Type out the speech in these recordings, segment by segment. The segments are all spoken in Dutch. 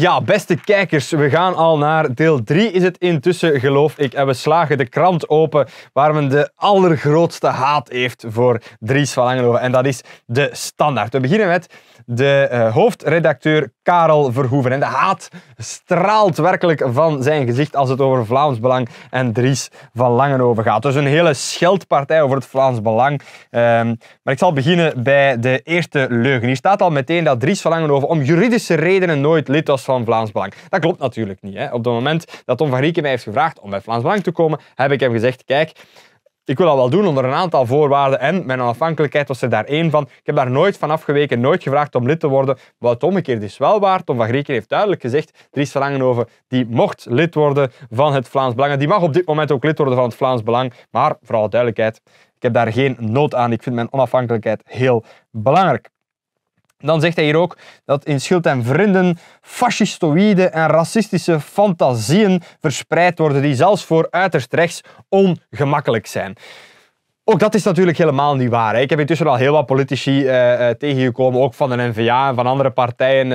Ja, beste kijkers, we gaan al naar deel 3 is het intussen, geloof ik. En we slagen de krant open waar men de allergrootste haat heeft voor Dries van Angelo. En dat is de standaard. We beginnen met de eh, hoofdredacteur Karel Verhoeven. En de haat straalt werkelijk van zijn gezicht als het over Vlaams Belang en Dries van Langenhoven gaat. Dus een hele scheldpartij over het Vlaams Belang. Ehm, maar ik zal beginnen bij de eerste leugen. Hier staat al meteen dat Dries van Langenhoven om juridische redenen nooit lid was van Vlaams Belang. Dat klopt natuurlijk niet. Hè. Op het moment dat Tom van Rieken mij heeft gevraagd om bij Vlaams Belang te komen, heb ik hem gezegd, kijk, ik wil dat wel doen onder een aantal voorwaarden en mijn onafhankelijkheid was er daar één van. Ik heb daar nooit van afgeweken, nooit gevraagd om lid te worden. Wat omgekeerd is wel waar. Tom van Grieken heeft duidelijk gezegd, Dries over, die mocht lid worden van het Vlaams Belang. die mag op dit moment ook lid worden van het Vlaams Belang. Maar, vooral duidelijkheid, ik heb daar geen nood aan. Ik vind mijn onafhankelijkheid heel belangrijk. Dan zegt hij hier ook dat in schild en Vrienden fascistoïde en racistische fantasieën verspreid worden die zelfs voor uiterst rechts ongemakkelijk zijn. Ook dat is natuurlijk helemaal niet waar. Hè. Ik heb intussen al heel wat politici uh, eh, uh, eh, tegengekomen, ook van de NVA en van andere partijen,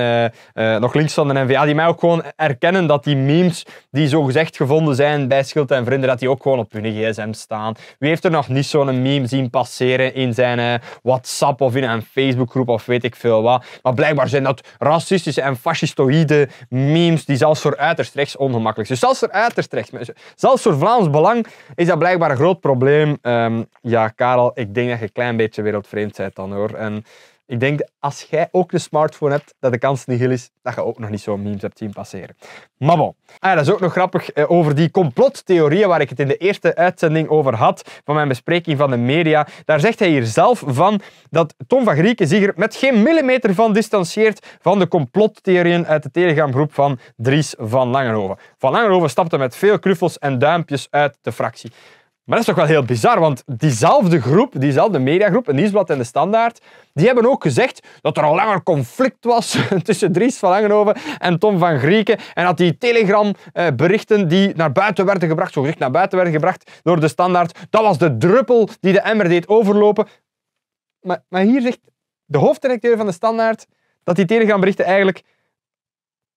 eh, nog links van de NVA, die mij ook gewoon erkennen dat die memes die zo gezegd gevonden zijn bij Schild en Vrienden, dat die ook gewoon op hun gsm staan. Wie heeft er nog niet zo'n meme zien passeren in zijn WhatsApp of in een Facebookgroep of weet ik veel wat? Maar blijkbaar zijn dat racistische en fascistoïde memes die zelfs voor uiterst rechts ongemakkelijk zijn. Dus zelfs voor uiterst rechts, zelfs voor Vlaams Belang is dat blijkbaar een groot probleem. Ehm, ja, Karel, ik denk dat je een klein beetje wereldvreemd bent dan hoor. En ik denk, als jij ook een smartphone hebt, dat de kans niet heel is dat je ook nog niet zo'n memes hebt zien passeren. Maar bon. Ah dat is ook nog grappig eh, over die complottheorieën waar ik het in de eerste uitzending over had, van mijn bespreking van de media. Daar zegt hij hier zelf van dat Tom van Grieken zich er met geen millimeter van distancieert van de complottheorieën uit de telegramgroep van Dries van Langenhoven. Van Langenhoven stapte met veel knuffels en duimpjes uit de fractie. Maar dat is toch wel heel bizar, want diezelfde groep, diezelfde mediagroep, Nieuwsblad en De Standaard, die hebben ook gezegd dat er al langer conflict was tussen Dries van Langenhoven en Tom van Grieken en dat die telegramberichten eh, die naar buiten werden gebracht, zo naar buiten werden gebracht door De Standaard, dat was de druppel die de emmer deed overlopen. Maar, maar hier zegt de hoofdredacteur van De Standaard dat die telegramberichten eigenlijk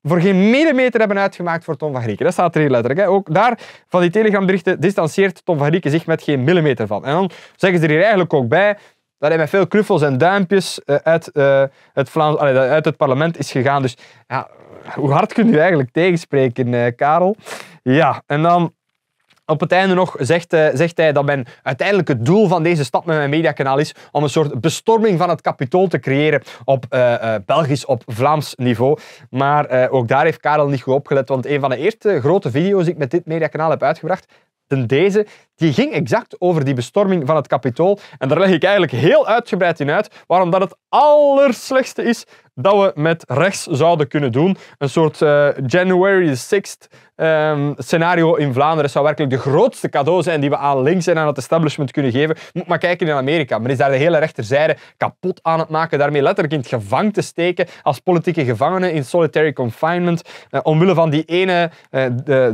voor geen millimeter hebben uitgemaakt voor Tom van Grieken. Dat staat er heel letterlijk. Hè. Ook daar, van die telegramberichten, distanceert Tom van Grieken zich met geen millimeter van. En dan zeggen ze er hier eigenlijk ook bij dat hij met veel knuffels en duimpjes eh, uit, eh, het uit het parlement is gegaan. Dus ja, hoe hard kun je eigenlijk tegenspreken, eh, Karel? Ja, en dan op het einde nog zegt, eh, zegt hij dat mijn uiteindelijk het doel van deze stap met mijn mediakanaal is om een soort bestorming van het kapitool te creëren op eh, eh, Belgisch, op Vlaams niveau. Maar ook daar heeft Karel niet goed opgelet, want een van de eerste grote video's die ik met dit mediakanaal heb uitgebracht, ten deze, die ging exact over die bestorming van het kapitool. En daar leg ik eigenlijk heel uitgebreid in uit waarom dat het allerslechtste is dat we met rechts zouden kunnen doen. Een soort uh, January 6th ehm, scenario in Vlaanderen zou werkelijk de grootste cadeau zijn die we aan links en aan het establishment kunnen geven. Moet maar kijken in Amerika. Men is daar de hele rechterzijde kapot aan het maken, daarmee letterlijk in het gevang te steken als politieke gevangenen in solitary confinement, eh, omwille van die ene eh,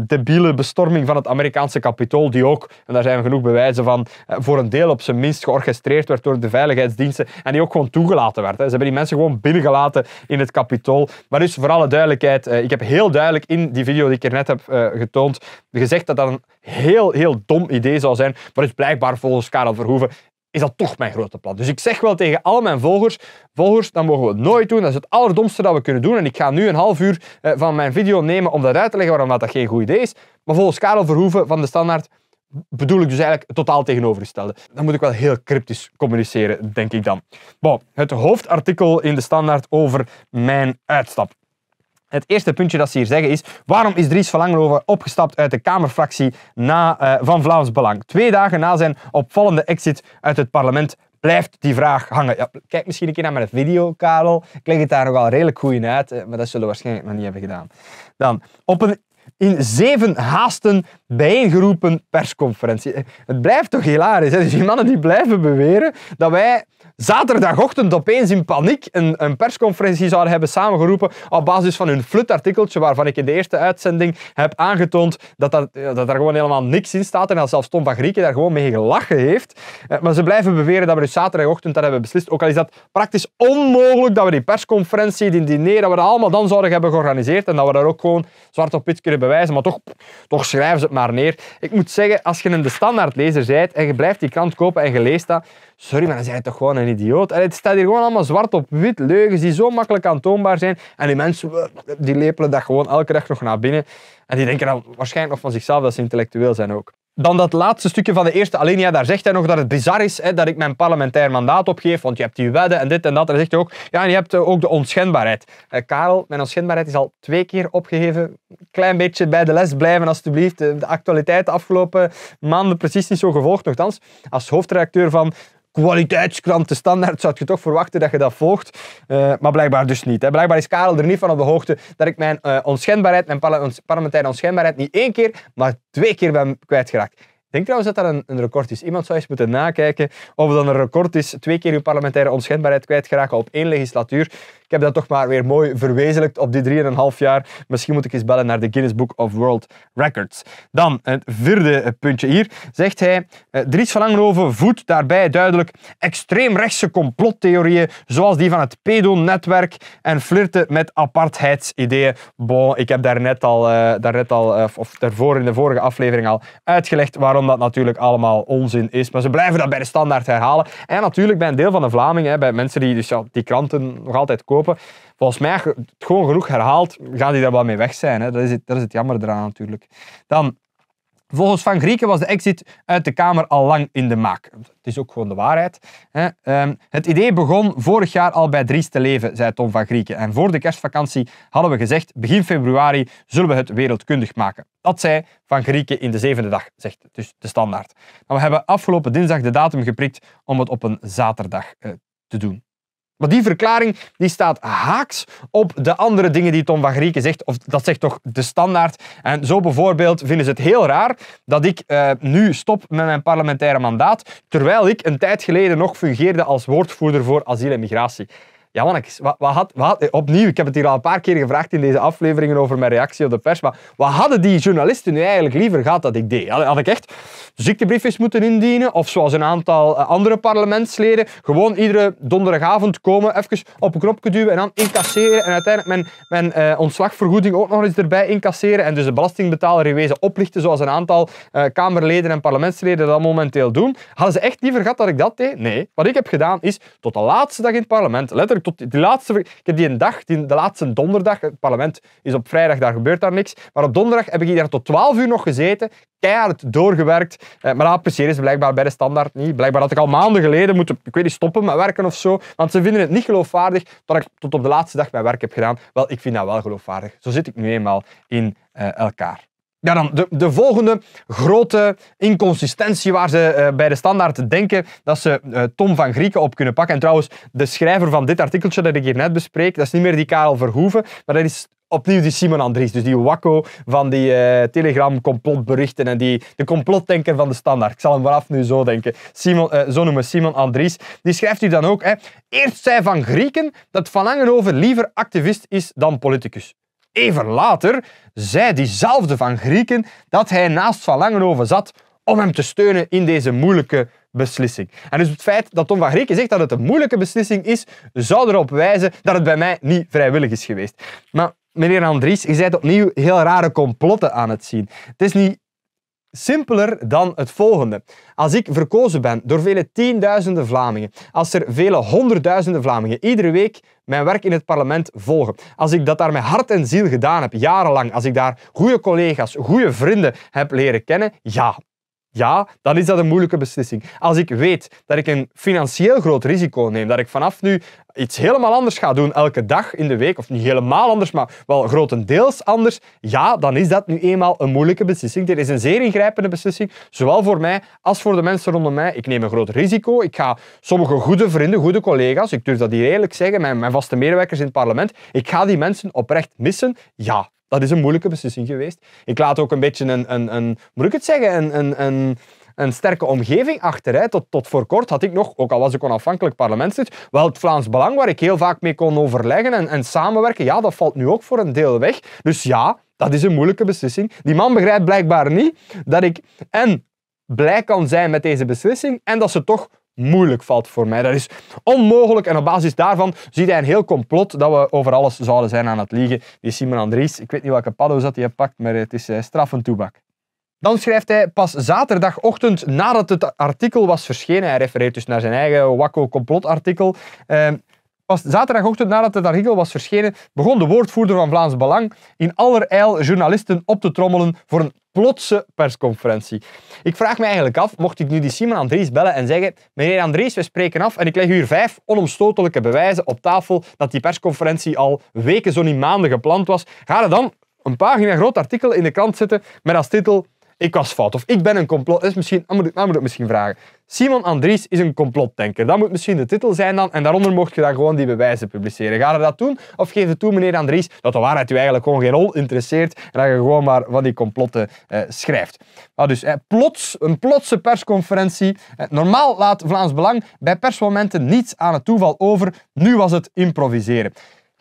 debiele bestorming van het Amerikaanse kapitool, die ook daar zijn genoeg bewijzen van, eh, voor een deel op zijn minst georchestreerd werd door de veiligheidsdiensten en die ook gewoon toegelaten werd. Ze hebben die mensen gewoon binnengelaten in het kapitool. Maar dus voor alle duidelijkheid, eh, ik heb heel duidelijk in die video die ik er net heb eh, getoond, gezegd dat dat een heel, heel dom idee zou zijn. Maar dus blijkbaar volgens Karel Verhoeven is dat toch mijn grote plan. Dus ik zeg wel tegen al mijn volgers, volgers, dat mogen we het nooit doen. Dat is het allerdomste dat we kunnen doen. En ik ga nu een half uur van mijn video nemen om dat uit te leggen waarom dat geen goed idee is. Maar volgens Karel Verhoeven van de Standaard bedoel ik dus eigenlijk totaal tegenovergestelde. Dan moet ik wel heel cryptisch communiceren, denk ik dan. Bon, het hoofdartikel in de standaard over mijn uitstap. Het eerste puntje dat ze hier zeggen is waarom is Dries Verlangenhoven opgestapt uit de Kamerfractie na, eh, van Vlaams Belang? Twee dagen na zijn opvallende exit uit het parlement blijft die vraag hangen. Ja, kijk misschien een keer naar mijn video, Karel. Ik leg het daar nogal redelijk goed in uit, eh, maar dat zullen we waarschijnlijk nog niet hebben gedaan. Dan, op een in zeven haasten bijeengeroepen persconferentie. Eh, het blijft toch hilarisch. Hè? Dus die mannen die blijven beweren dat wij zaterdagochtend opeens in paniek een, een persconferentie zouden hebben samengeroepen op basis van hun flutartikeltje waarvan ik in de eerste uitzending heb aangetoond dat, eh, dat, daar gewoon helemaal niks in staat en dat zelfs Tom van Grieken daar gewoon mee gelachen heeft. Eh, maar ze blijven beweren dat we dus zaterdagochtend dat hebben beslist, ook al is dat praktisch onmogelijk dat we die persconferentie, die diner, dat we dat allemaal dan zouden hebben georganiseerd en dat we daar ook gewoon zwart op wit kunnen bewijzen, maar toch, toch schrijven ze het maar neer. Ik moet zeggen, als je een de standaardlezer bent en je blijft die krant kopen en je leest dat, Sorry, maar dan zijn je toch gewoon een idioot. En het staat hier gewoon allemaal zwart op wit. Leugens die zo makkelijk aantoonbaar zijn. En die mensen die lepelen dat gewoon elke dag nog naar binnen. En die denken dan waarschijnlijk nog van zichzelf dat ze intellectueel zijn ook. Dan dat laatste stukje van de eerste alinea, daar zegt hij nog dat het bizar is hè, dat ik mijn parlementair mandaat opgeef, want je hebt die wedden en dit en dat. En zegt hij ook, ja, en je hebt eh, ook de onschendbaarheid. Eh, Karel, mijn onschendbaarheid is al twee keer opgegeven. Klein beetje bij de les blijven, alstublieft. De, eh, de actualiteit de afgelopen maanden precies niet zo gevolgd. Nochtans, als hoofdredacteur van kwaliteitskrant, zou je toch verwachten dat je dat volgt. Eh, maar blijkbaar dus niet. Hè. Blijkbaar is Karel er niet van op de hoogte dat ik mijn eh, onschendbaarheid, mijn parlementaire onschendbaarheid, niet één keer, maar twee keer ben kwijtgeraakt. Ik denk trouwens dat dat een, een, record is. Iemand zou eens moeten nakijken of dat een record is. Twee keer uw parlementaire onschendbaarheid kwijtgeraken op één legislatuur ik heb dat toch maar weer mooi verwezenlijkt op die 3,5 jaar. Misschien moet ik eens bellen naar de Guinness Book of World Records. Dan, het vierde puntje hier, zegt hij... Dries eh, van Langenhoven voedt daarbij duidelijk extreemrechtse complottheorieën, zoals die van het pedo-netwerk en flirten met apartheidsideeën. Bon, ik heb daarnet al, uh, eh, daarnet al eh, of daarvoor in de vorige aflevering al uitgelegd waarom dat natuurlijk allemaal onzin is. Maar ze blijven dat bij de standaard herhalen. En natuurlijk bij een deel van de Vlamingen, bij mensen die dus, ja, die kranten nog altijd kopen, Volgens mij, gewoon genoeg herhaald, gaat die daar wel mee weg zijn. Hè. Dat, is het, dat is het jammer eraan natuurlijk. Dan, volgens Van Grieken was de exit uit de Kamer al lang in de maak. Het is ook gewoon de waarheid. Hè. Ehm, het idee begon vorig jaar al bij Dries te leven, zei Tom Van Grieken. En voor de kerstvakantie hadden we gezegd, begin februari zullen we het wereldkundig maken. Dat zei Van Grieken in de zevende dag, zegt dus de standaard. Nou, we hebben afgelopen dinsdag de datum geprikt om het op een zaterdag eh, te doen. Maar die verklaring die staat haaks op de andere dingen die Tom van Grieken zegt, of dat zegt toch de standaard. En zo bijvoorbeeld vinden ze het heel raar dat ik eh, nu stop met mijn parlementaire mandaat, terwijl ik een tijd geleden nog fungeerde als woordvoerder voor asiel en migratie. Ja, mannetjes, wat, wat had, wat eh, opnieuw, ik heb het hier al een paar keer gevraagd in deze afleveringen over mijn reactie op de pers, maar wat hadden die journalisten nu eigenlijk liever gehad dat ik deed? Had, ik echt ziektebriefjes moeten indienen? Of zoals een aantal eh, andere parlementsleden, gewoon iedere donderdagavond komen, even op een knopje duwen en dan incasseren en uiteindelijk mijn, mijn eh, ontslagvergoeding ook nog eens erbij incasseren en dus de belastingbetaler in wezen oplichten zoals een aantal Kamerleden en parlementsleden dat momenteel doen. Hadden ze echt liever gehad dat ik dat deed? Nee. Wat ik heb gedaan is tot de laatste dag in het parlement, letterlijk tot de laatste... Ik heb die een dag, die, de laatste donderdag, het parlement is op vrijdag, daar gebeurt daar niks, maar op donderdag heb ik hier tot 12 uur nog gezeten, keihard doorgewerkt, eh, maar dat appreciëren ze blijkbaar bij de standaard niet. Blijkbaar had ik al maanden geleden moeten, ik weet niet, stoppen met werken of zo, want ze vinden het niet geloofwaardig dat ik tot op de laatste dag mijn werk heb gedaan. Wel, ik vind dat wel geloofwaardig. Zo zit ik nu eenmaal in eh, elkaar. Ja, dan de, de volgende grote inconsistentie waar ze eh, bij de standaard denken dat ze eh, Tom van Grieken op kunnen pakken. En trouwens, de schrijver van dit artikeltje dat ik hier net bespreek, dat is niet meer die Karel Verhoeven, maar dat is opnieuw die Simon Andries. Dus die wakko van die uh, eh, Telegram-complotberichten en die, de complotdenker van de standaard. Ik zal hem vanaf nu zo denken. Simon, zo noemen Simon Andries. Die schrijft u dan ook. Hè. Eerst zei Van Grieken dat Van Langenhoven liever activist is dan politicus. Even later zei diezelfde van Grieken dat hij naast Van Langenhoven zat om hem te steunen in deze moeilijke beslissing. En dus het feit dat Tom van Grieken zegt dat het een moeilijke beslissing is, zou erop wijzen dat het bij mij niet vrijwillig is geweest. Maar meneer Andries, je bent opnieuw heel rare complotten aan het zien. Het is niet simpeler dan het volgende. Als ik verkozen ben door vele tienduizenden Vlamingen, als er vele honderdduizenden Vlamingen iedere week mijn werk in het parlement volgen, als ik dat daar met hart en ziel gedaan heb, jarenlang, als ik daar goede collega's, goede vrienden heb leren kennen, ja, ja, dan is dat een moeilijke beslissing. Als ik weet dat ik een financieel groot risico neem, dat ik vanaf nu iets helemaal anders ga doen elke dag in de week, of niet helemaal anders, maar wel grotendeels anders, ja, dan is dat nu eenmaal een moeilijke beslissing. Dit is een zeer ingrijpende beslissing, zowel voor mij als voor de mensen rondom mij. Ik neem een groot risico. Ik ga sommige goede vrienden, goede collega's, ik durf dat hier eerlijk zeggen, mijn, mijn vaste medewerkers in het parlement, ik ga die mensen oprecht missen. Ja, dat is een moeilijke beslissing geweest. Ik laat ook een beetje een, een, een moet ik het zeggen, een, een, een, een sterke omgeving achter. Tot, tot voor kort had ik nog, ook al was ik onafhankelijk parlementslid, wel het Vlaams Belang, waar ik heel vaak mee kon overleggen en, en samenwerken. Ja, dat valt nu ook voor een deel weg. Dus ja, dat is een moeilijke beslissing. Die man begrijpt blijkbaar niet dat ik en blij kan zijn met deze beslissing en dat ze toch moeilijk valt voor mij. Dat is onmogelijk en op basis daarvan ziet hij een heel complot dat we over alles zouden zijn aan het liegen. Die Simon Andries, ik weet niet welke paddo's dat hij pakt, maar het is eh, straf en toebak. Dan schrijft hij pas zaterdagochtend nadat het artikel was verschenen. Hij refereert dus naar zijn eigen wakko complotartikel. Ehm, Pas zaterdagochtend nadat het artikel was verschenen, begon de woordvoerder van Vlaams Belang in allerijl journalisten op te trommelen voor een plotse persconferentie. Ik vraag me eigenlijk af, mocht ik nu die Simon Andries bellen en zeggen meneer Andries, we spreken af en ik leg u hier vijf onomstotelijke bewijzen op tafel dat die persconferentie al weken, zo niet maanden gepland was, ga er dan een pagina groot artikel in de krant zetten met als titel ik was fout. Of ik ben een complot. Dat is misschien, moet, ik, moet ik misschien vragen. Simon Andries is een complotdenker. Dat moet misschien de titel zijn dan. En daaronder mocht je dan gewoon die bewijzen publiceren. Ga je dat doen? Of geef het toe, meneer Andries, dat de waarheid u eigenlijk gewoon geen rol interesseert. En dat je gewoon maar van die complotten eh, schrijft. dus, eh, plots, een plotse persconferentie. Eh, normaal laat Vlaams Belang bij persmomenten niets aan het toeval over. Nu was het improviseren.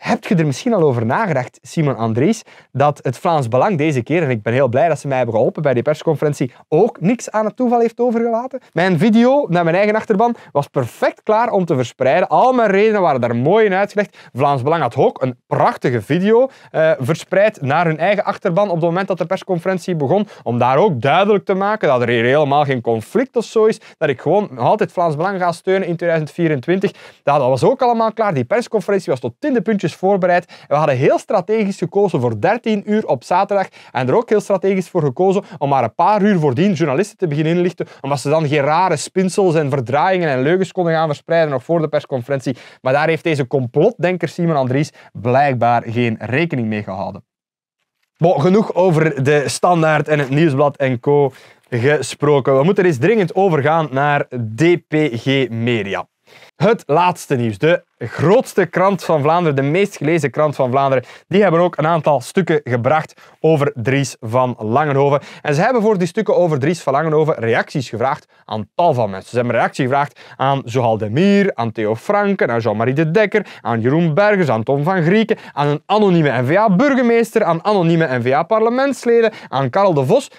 Heb je er misschien al over nagedacht, Simon Andries, dat het Vlaams Belang deze keer, en ik ben heel blij dat ze mij hebben geholpen bij die persconferentie, ook niks aan het toeval heeft overgelaten? Mijn video naar mijn eigen achterban was perfect klaar om te verspreiden. Al mijn redenen waren daar mooi in uitgelegd. Vlaams Belang had ook een prachtige video eh, verspreid naar hun eigen achterban op het moment dat de persconferentie begon, om daar ook duidelijk te maken dat er hier helemaal geen conflict of zo is, dat ik gewoon altijd Vlaams Belang ga steunen in 2024. Dat was ook allemaal klaar. Die persconferentie was tot in de puntjes voorbereid. we hadden heel strategisch gekozen voor 13 uur op zaterdag. En er ook heel strategisch voor gekozen om maar een paar uur voordien journalisten te beginnen inlichten. Omdat ze dan geen rare spinsels en verdraaiingen en leugens konden gaan verspreiden nog voor de persconferentie. Maar daar heeft deze complotdenker Simon Andries blijkbaar geen rekening mee gehouden. genoeg over de standaard en het nieuwsblad en co gesproken. We moeten eens dringend overgaan naar DPG Media. Het laatste nieuws. De grootste krant van Vlaanderen, de meest gelezen krant van Vlaanderen, die hebben ook een aantal stukken gebracht over Dries van Langenhoven. En ze hebben voor die stukken over Dries van Langenhoven reacties gevraagd aan tal van mensen. Ze hebben reacties reactie gevraagd aan de Mier, aan Theo Franken, aan Jean-Marie de Dekker, aan Jeroen Bergers, aan Tom van Grieken, aan een anonieme NVA-burgemeester, aan anonieme NVA-parlementsleden, aan Karel de Vos.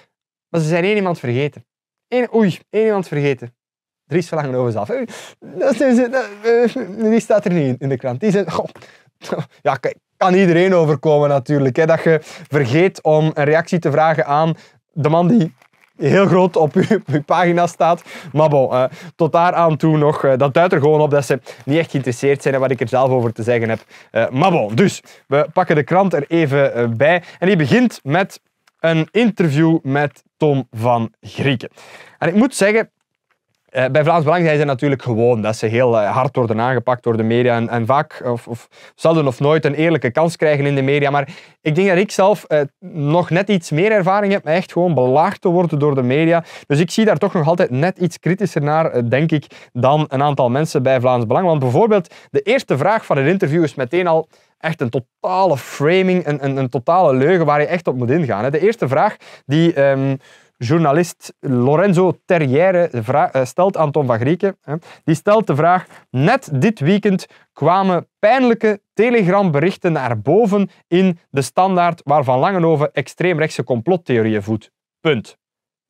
Maar ze zijn één iemand vergeten. Eén, oei, één iemand vergeten. Dries Verlangenhoven over Dat die staat er niet in de krant. Die zijn, ja, kan iedereen overkomen natuurlijk. Hè, dat je vergeet om een reactie te vragen aan de man die heel groot op uw, pagina staat. Maar bon, eh, tot daar aan toe nog. Eh, dat duidt er gewoon op dat ze niet echt geïnteresseerd zijn in wat ik er zelf over te zeggen heb. Eh, maar bon, dus we pakken de krant er even bij. En die begint met een interview met Tom van Grieken. En ik moet zeggen, eh, bij Vlaams Belang zijn ze natuurlijk gewoon dat ze heel eh, hard worden aangepakt door de media en, en vaak of, of zelden of nooit een eerlijke kans krijgen in de media. Maar ik denk dat ik zelf eh, nog net iets meer ervaring heb, met echt gewoon belaagd te worden door de media. Dus ik zie daar toch nog altijd net iets kritischer naar, denk ik, dan een aantal mensen bij Vlaams Belang. Want bijvoorbeeld de eerste vraag van het interview is meteen al echt een totale framing, een, een, een totale leugen waar je echt op moet ingaan. De eerste vraag die... Ehm, journalist Lorenzo Terriere eh, stelt aan Tom van Grieken. Die stelt de vraag, net dit weekend kwamen pijnlijke telegramberichten naar boven in de standaard waarvan Langenhoven extreemrechtse complottheorieën voedt. Punt.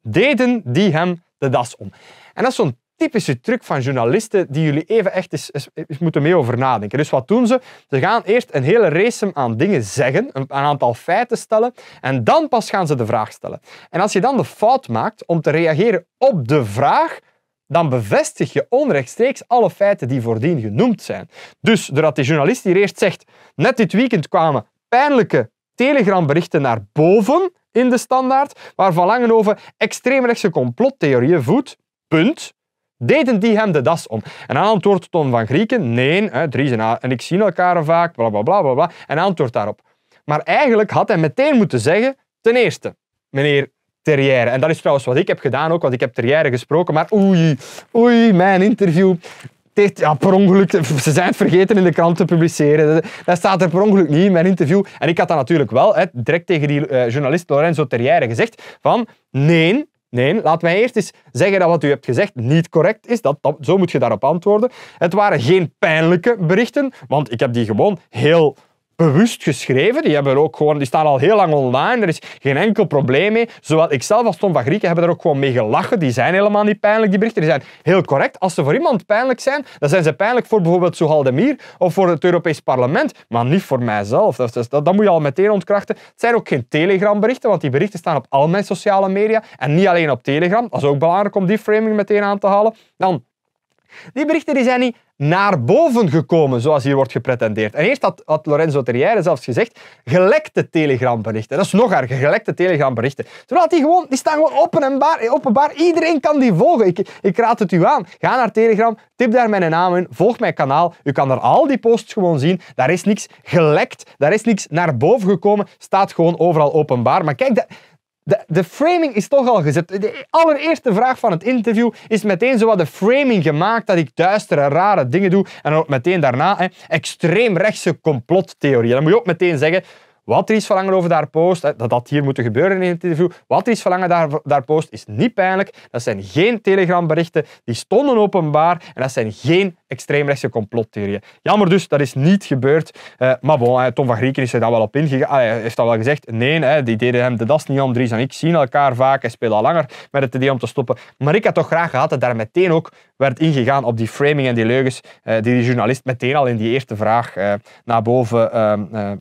Deden die hem de das om. En dat is zo'n typische truc van journalisten die jullie even echt eens, eens, moeten mee over nadenken. Dus wat doen ze? Ze gaan eerst een hele race aan dingen zeggen, een, aantal feiten stellen, en dan pas gaan ze de vraag stellen. En als je dan de fout maakt om te reageren op de vraag, dan bevestig je onrechtstreeks alle feiten die voordien genoemd zijn. Dus doordat die journalist hier eerst zegt, net dit weekend kwamen pijnlijke telegramberichten naar boven in de standaard, waar Van Langenhoven extreemrechtse complottheorieën voedt, punt, Deden die hem de das om? En dan antwoordt Ton van Grieken, nee, hè, Dries en, en ik zien elkaar vaak, bla bla bla bla bla. En antwoordt daarop. Maar eigenlijk had hij meteen moeten zeggen, ten eerste, meneer Terrière. En dat is trouwens wat ik heb gedaan ook, want ik heb Terrière gesproken, maar oei, oei, mijn interview. Dit, ja, per ongeluk, ze zijn het vergeten in de krant te publiceren. Dat staat er per ongeluk niet in mijn interview. En ik had dat natuurlijk wel hè, direct tegen die eh, journalist Lorenzo Terrière gezegd van nee, Nee, laat mij eerst eens zeggen dat wat u hebt gezegd niet correct is. Dat, zo moet je daarop antwoorden. Het waren geen pijnlijke berichten, want ik heb die gewoon heel bewust geschreven. Die, hebben er ook gewoon, die staan al heel lang online. Er is geen enkel probleem mee. Zowel zelf als Tom van Grieken hebben er ook gewoon mee gelachen. Die zijn helemaal niet pijnlijk, die berichten. Die zijn heel correct. Als ze voor iemand pijnlijk zijn, dan zijn ze pijnlijk voor bijvoorbeeld Sohaldemir of voor het Europees Parlement, maar niet voor mijzelf. Dat, dat, dat moet je al meteen ontkrachten. Het zijn ook geen Telegram-berichten, want die berichten staan op al mijn sociale media en niet alleen op Telegram. Dat is ook belangrijk om die framing meteen aan te halen. Dan die berichten die zijn niet naar boven gekomen, zoals hier wordt gepretendeerd. En eerst had, Lorenzo Terriere zelfs gezegd, gelekte telegramberichten. Dat is nog erger, gelekte telegramberichten. Terwijl die, gewoon, die staan gewoon open en baar, openbaar, iedereen kan die volgen. Ik, ik raad het u aan. Ga naar Telegram, tip daar mijn naam in, volg mijn kanaal. U kan daar al die posts gewoon zien. Daar is niks gelekt, daar is niks naar boven gekomen. Staat gewoon overal openbaar. Maar kijk, dat de, de, framing is toch al gezet. De allereerste vraag van het interview is meteen zo wat de framing gemaakt dat ik duistere, rare dingen doe. En ook meteen daarna hè, extreemrechtse complottheorieën. Dan moet je ook meteen zeggen, wat is Verlangen over daar post, dat dat hier moet gebeuren in het interview, wat is Verlangen daar, daar post is niet pijnlijk. Dat zijn geen telegramberichten, die stonden openbaar en dat zijn geen extreemrechtse complottheorieën. Jammer dus, dat is niet gebeurd. Eh, maar bon, eh, Tom van Grieken is er dan wel op ingegaan. hij heeft dat wel gezegd. Nee, die deden hem de das niet om. Dries en ik zien elkaar vaak. Hij speelt al langer met het idee om te stoppen. Maar ik had toch graag gehad dat daar meteen ook werd ingegaan op die framing en die leugens eh, die die journalist meteen al in die eerste vraag naar boven ehm,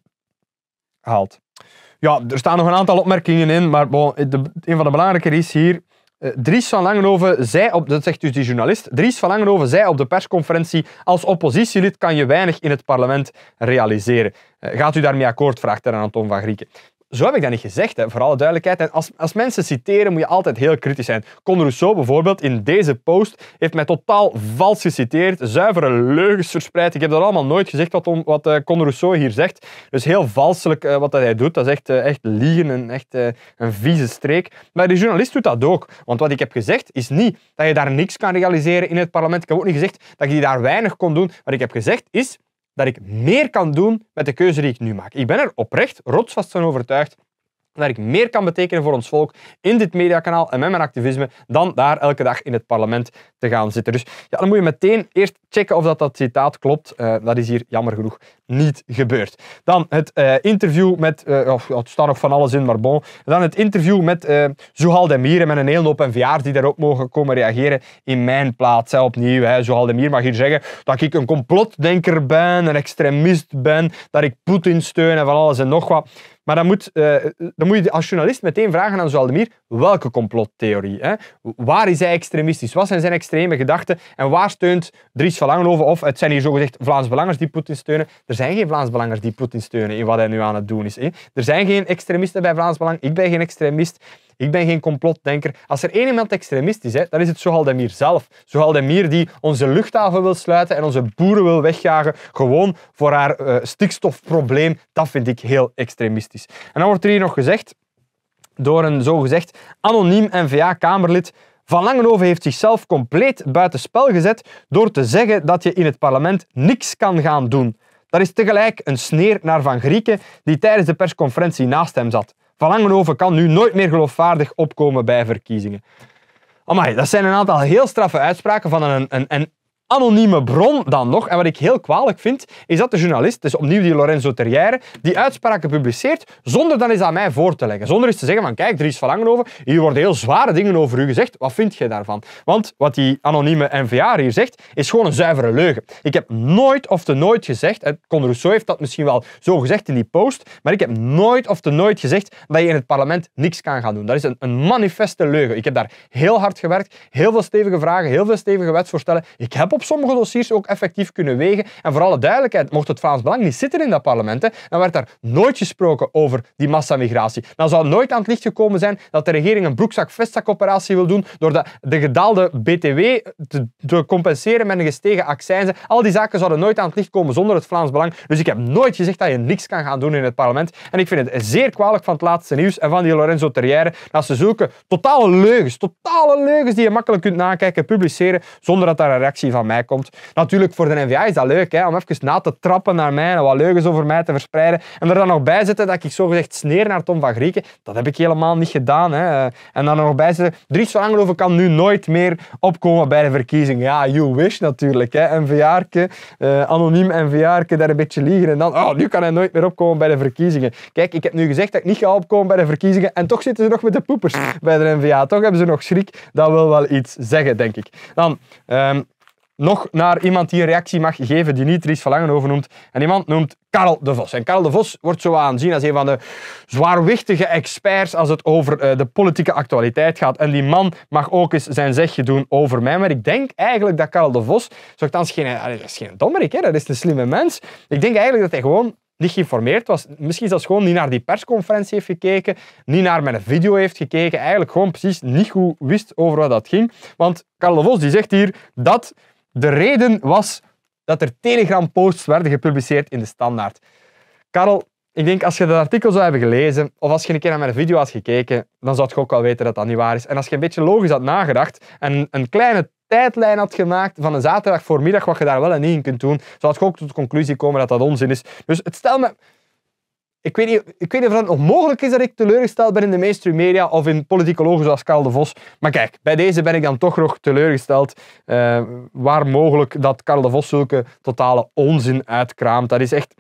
ja, er staan nog een aantal opmerkingen in, maar een van de belangrijke is hier. Eh, Dries van Langenhoven zei op, dat zegt dus die journalist, Dries van Langenhoven zei op de persconferentie, als oppositielid kan je weinig in het parlement realiseren. Eh, gaat u daarmee akkoord, vraagt er aan Anton van Grieken. Zo heb ik dat niet gezegd, hè, voor alle duidelijkheid. En als, als mensen citeren, moet je altijd heel kritisch zijn. Con Rousseau bijvoorbeeld, in deze post, heeft mij totaal vals geciteerd. Zuivere leugens verspreid. Ik heb dat allemaal nooit gezegd, wat, wat eh, Con Rousseau hier zegt. Dus heel valselijk eh, wat dat hij doet. Dat is echt, eh, echt liegen en echt een vieze streek. Maar de journalist doet dat ook. Want wat ik heb gezegd, is niet dat je daar niks kan realiseren in het parlement. Ik heb ook niet gezegd dat je daar weinig kon doen. Wat ik heb gezegd, is dat ik meer kan doen met de keuze die ik nu maak. Ik ben er oprecht rotsvast van overtuigd dat ik meer kan betekenen voor ons volk in dit mediakanaal en met mijn activisme dan daar elke dag in het parlement te gaan zitten. Dus ja, dan moet je meteen eerst checken of dat, dat citaat klopt. Eh, dat is hier jammer genoeg niet gebeurd. Dan het eh, interview met, uh, het staat nog van alles in, maar bon. Dan het interview met uh, Zuhal Demir en met een hele hoop NVA's die daarop mogen komen reageren in mijn plaats. Hè, opnieuw, hè. Zuhal mag hier zeggen dat ik een complotdenker ben, een extremist ben, dat ik Poetin steun en van alles en nog wat. Maar dan moet, eh, dan moet je als journalist meteen vragen aan Zaldemir welke complottheorie. Hè? Waar is hij extremistisch? Wat zijn zijn extreme gedachten? En waar steunt Dries van Of het zijn hier zogezegd Vlaams Belangers die Poetin steunen. Er zijn geen Vlaams Belangers die Poetin steunen in wat hij nu aan het doen is. Hè? Er zijn geen extremisten bij Vlaams Belang. Ik ben geen extremist. Ik ben geen complotdenker. Als er één iemand extremist is, dan is het Sohaldemir zelf. Sohaldemir die onze luchthaven wil sluiten en onze boeren wil wegjagen, gewoon voor haar eh, stikstofprobleem. Dat vind ik heel extremistisch. En dan wordt er hier nog gezegd, door een zogezegd anoniem NVA-kamerlid, van Langenhoven heeft zichzelf compleet buitenspel gezet door te zeggen dat je in het parlement niks kan gaan doen. Dat is tegelijk een sneer naar Van Grieken, die tijdens de persconferentie naast hem zat. Van kan nu nooit meer geloofwaardig opkomen bij verkiezingen. Amai, dat zijn een aantal heel straffe uitspraken van een, een, een anonieme bron dan nog. En wat ik heel kwalijk vind, is dat de journalist, dus opnieuw die Lorenzo Terrière, die uitspraken publiceert zonder dan eens aan mij voor te leggen. Zonder eens te zeggen van kijk, er is verlangen over, hier worden heel zware dingen over u gezegd, wat vind je daarvan? Want wat die anonieme NVA hier zegt, is gewoon een zuivere leugen. Ik heb nooit of te nooit gezegd, en Rousseau heeft dat misschien wel zo gezegd in die post, maar ik heb nooit of te nooit gezegd dat je in het parlement niks kan gaan doen. Dat is een, een manifeste leugen. Ik heb daar heel hard gewerkt, heel veel stevige vragen, heel veel stevige wetsvoorstellen. Ik heb op op sommige dossiers ook effectief kunnen wegen. En voor alle duidelijkheid, mocht het Vlaams Belang niet zitten in dat parlement, dan werd daar nooit gesproken over die massamigratie. Dan zou nooit aan het licht gekomen zijn dat de regering een broekzak-vestzak-operatie wil doen door de, de gedaalde BTW te, compenseren met een gestegen accijnzen. Al die zaken zouden nooit aan het licht komen zonder het Vlaams Belang. Dus ik heb nooit gezegd dat je niks kan gaan doen in het parlement. En ik vind het zeer kwalijk van het laatste nieuws en van die Lorenzo Terrière dat ze zulke totale leugens, totale leugens die je makkelijk kunt nakijken, publiceren zonder dat daar een reactie van mij komt. Natuurlijk, voor de NVA is dat leuk, hè, om even na te trappen naar mij en wat leugens over mij te verspreiden. En er dan nog bij zitten dat ik zogezegd sneer naar Tom van Grieken. Dat heb ik helemaal niet gedaan. Hè. En dan nog bij zitten, Dries van Angeloven kan nu nooit meer opkomen bij de verkiezingen. Ja, you wish natuurlijk. Hè. NVA'erke, uh, eh, anoniem NVA'erke, daar een beetje liegen. En dan, oh, nu kan hij nooit meer opkomen bij de verkiezingen. Kijk, ik heb nu gezegd dat ik niet ga opkomen bij de verkiezingen. En toch zitten ze nog met de poepers bij de NVA. Toch hebben ze nog schrik. Dat wil wel iets zeggen, denk ik. Dan... Ehm, nog naar iemand die een reactie mag geven die niet Dries over noemt. En iemand noemt Karel de Vos. En Karel de Vos wordt zo aanzien als een van de zwaarwichtige experts als het over eh, de politieke actualiteit gaat. En die man mag ook eens zijn zegje doen over mij. Maar ik denk eigenlijk dat Karel de Vos, dat is geen dommerik, hè? dat is een slimme mens. Ik denk eigenlijk dat hij gewoon niet geïnformeerd was. Misschien zelfs gewoon niet naar die persconferentie heeft gekeken, niet naar mijn video heeft gekeken, eigenlijk gewoon precies niet goed wist over wat dat ging. Want Karel de Vos die zegt hier dat de reden was dat er Telegram-posts werden gepubliceerd in de standaard. Karel, ik denk als je dat artikel zou hebben gelezen, of als je een keer naar mijn video had gekeken, dan zou je ook wel weten dat dat niet waar is. En als je een beetje logisch had nagedacht en een kleine tijdlijn had gemaakt van een zaterdag voormiddag, wat je daar wel en niet in kunt doen, zou je ook tot de conclusie komen dat dat onzin is. Dus het stel me... Ik weet, niet, ik weet of het nog mogelijk is dat ik teleurgesteld ben in de mainstream media of in politicologen zoals Karel de Vos. Maar kijk, bij deze ben ik dan toch nog teleurgesteld. Eh, waar mogelijk dat Karel de Vos zulke totale onzin uitkraamt. Dat is echt...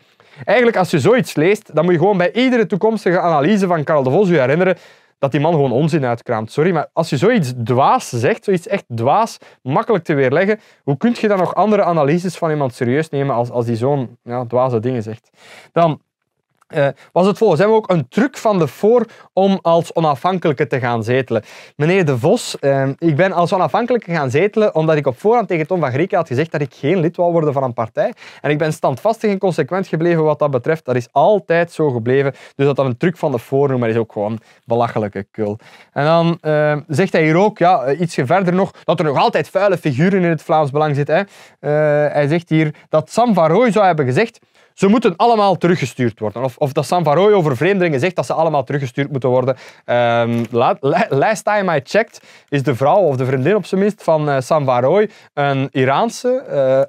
Eigenlijk, als je zoiets leest, dan moet je gewoon bij iedere toekomstige analyse van Karel de Vos je herinneren dat die man gewoon onzin uitkraamt. Sorry, maar als je zoiets dwaas zegt, zoiets echt dwaas, makkelijk te weerleggen, hoe kun je dan nog andere analyses van iemand serieus nemen als, als die zo'n ja, dwaze dingen zegt? Dan eh, was het volgens hem ook een truc van de voor om als onafhankelijke te gaan zetelen. Meneer De Vos, eh, ik ben als onafhankelijke gaan zetelen omdat ik op voorhand tegen Tom van Grieken had gezegd dat ik geen lid wou worden van een partij. En ik ben standvastig en consequent gebleven wat dat betreft. Dat is altijd zo gebleven. Dus dat dat een truc van de voor noemen, is ook gewoon belachelijke kul. En dan eh, zegt hij hier ook, ja, ietsje verder nog, dat er nog altijd vuile figuren in het Vlaams Belang zitten. hij zegt hier dat Sam van zou hebben gezegd ze moeten allemaal teruggestuurd worden. Of, of dat San Varoy over vreemdelingen zegt dat ze allemaal teruggestuurd moeten worden. Um, last time I checked is de vrouw, of de vriendin op zijn minst, van uh, Sam Varoy een Iraanse, eh,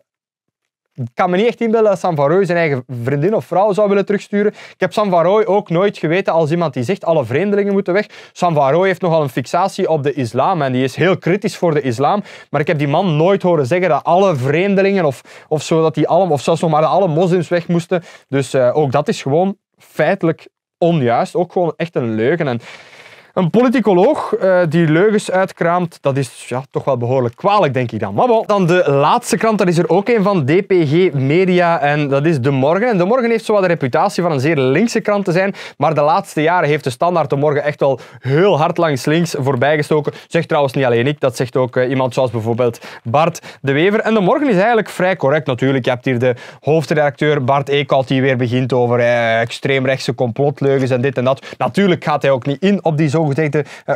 ik kan me niet echt inbellen dat Sam van zijn eigen vriendin of vrouw zou willen terugsturen. Ik heb Sam van ook nooit geweten als iemand die zegt alle vreemdelingen moeten weg. Sam van Rooij heeft nogal een fixatie op de islam en die is heel kritisch voor de islam. Maar ik heb die man nooit horen zeggen dat alle vreemdelingen of, of, zo, dat die alle, of zelfs nog maar alle moslims weg moesten. Dus eh, ook dat is gewoon feitelijk onjuist. Ook gewoon echt een leugen. En een politicoloog eh, die leugens uitkraamt, dat is ja, toch wel behoorlijk kwalijk, denk ik dan. Maar bon. Dan de laatste krant, daar is er ook een van, DPG Media, en dat is De Morgen. En De Morgen heeft zowat de reputatie van een zeer linkse krant te zijn, maar de laatste jaren heeft de standaard De Morgen echt wel heel hard langs links voorbijgestoken. Zegt trouwens niet alleen ik, dat zegt ook eh, iemand zoals bijvoorbeeld Bart De Wever. En De Morgen is eigenlijk vrij correct natuurlijk. Je hebt hier de hoofdredacteur Bart Eekhout die weer begint over uh, extreemrechtse complotleugens en dit en dat. Natuurlijk gaat hij ook niet in op die zomer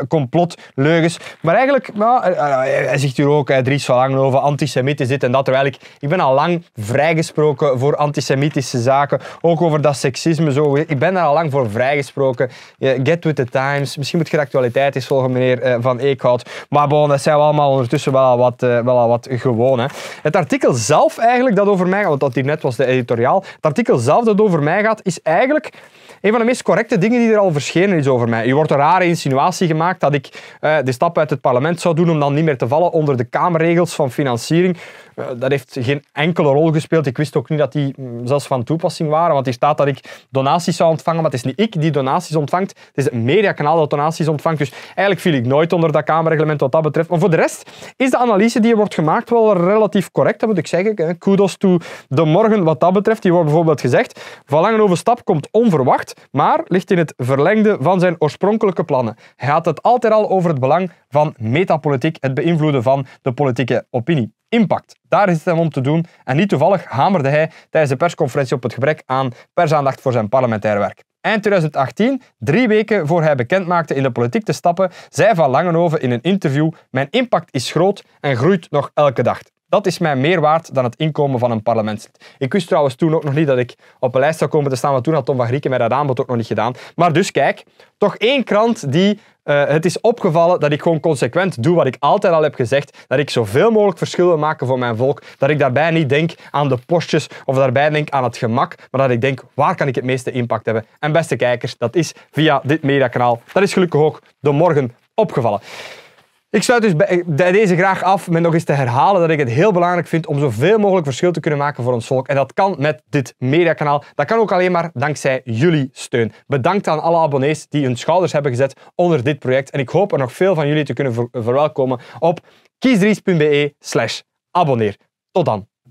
komplot, eh, leugens, Maar eigenlijk, eh, eh, hij zegt hier ook, Dries van over antisemitisch dit en dat. Terwijl ik, ik ben al lang vrijgesproken voor antisemitische zaken. Ook over dat seksisme. Zo. Ik ben daar al lang voor vrijgesproken. Get with the times. Misschien moet je de actualiteit eens volgen, meneer Van Eekhout. Maar bon, dat zijn we allemaal ondertussen wel al wat, wel al wat gewoon. Hè. Het artikel zelf eigenlijk dat over mij gaat, want dat hier net was de editoriaal. Het artikel zelf dat over mij gaat, is eigenlijk een van de meest correcte dingen die er al verschenen is over mij. Je wordt een rare insinuatie gemaakt dat ik eh, de stap uit het parlement zou doen om dan niet meer te vallen onder de Kamerregels van financiering. Eh, dat heeft geen enkele rol gespeeld. Ik wist ook niet dat die mm, zelfs van toepassing waren, want hier staat dat ik donaties zou ontvangen, maar het is niet ik die donaties ontvangt. Het is het mediakanaal dat donaties ontvangt. Dus eigenlijk viel ik nooit onder dat Kamerreglement wat dat betreft. Maar voor de rest is de analyse die er wordt gemaakt wel relatief correct, dat moet ik zeggen. Eh, kudos to de morgen wat dat betreft. Hier wordt bijvoorbeeld gezegd, van over stap komt onverwacht maar ligt in het verlengde van zijn oorspronkelijke plannen. Hij had het altijd al over het belang van metapolitiek, het beïnvloeden van de politieke opinie. Impact, daar is het hem om te doen en niet toevallig hamerde hij tijdens de persconferentie op het gebrek aan persaandacht voor zijn parlementair werk. Eind 2018, drie weken voor hij bekendmaakte in de politiek te stappen, zei Van Langenhoven in een interview: Mijn impact is groot en groeit nog elke dag. Dat is mij meer waard dan het inkomen van een parlementslid. Ik wist trouwens toen ook nog niet dat ik op een lijst zou komen te staan, want toen had Tom van Grieken mij dat aanbod ook nog niet gedaan. Maar dus kijk, toch één krant die eh, het is opgevallen dat ik gewoon consequent doe wat ik altijd al heb gezegd. Dat ik zoveel mogelijk verschil wil maken voor mijn volk. Dat ik daarbij niet denk aan de postjes of daarbij denk aan het gemak. Maar dat ik denk, waar kan ik het meeste impact hebben? En beste kijkers, dat is via dit mediakanaal. Dat is gelukkig ook de morgen opgevallen. Ik sluit dus deze graag af met nog eens te herhalen dat ik het heel belangrijk vind om zoveel mogelijk verschil te kunnen maken voor ons volk. En dat kan met dit mediakanaal. Dat kan ook alleen maar dankzij jullie steun. Bedankt aan alle abonnees die hun schouders hebben gezet onder dit project. En ik hoop er nog veel van jullie te kunnen verwelkomen op kiesdries.be slash abonneer. Tot dan.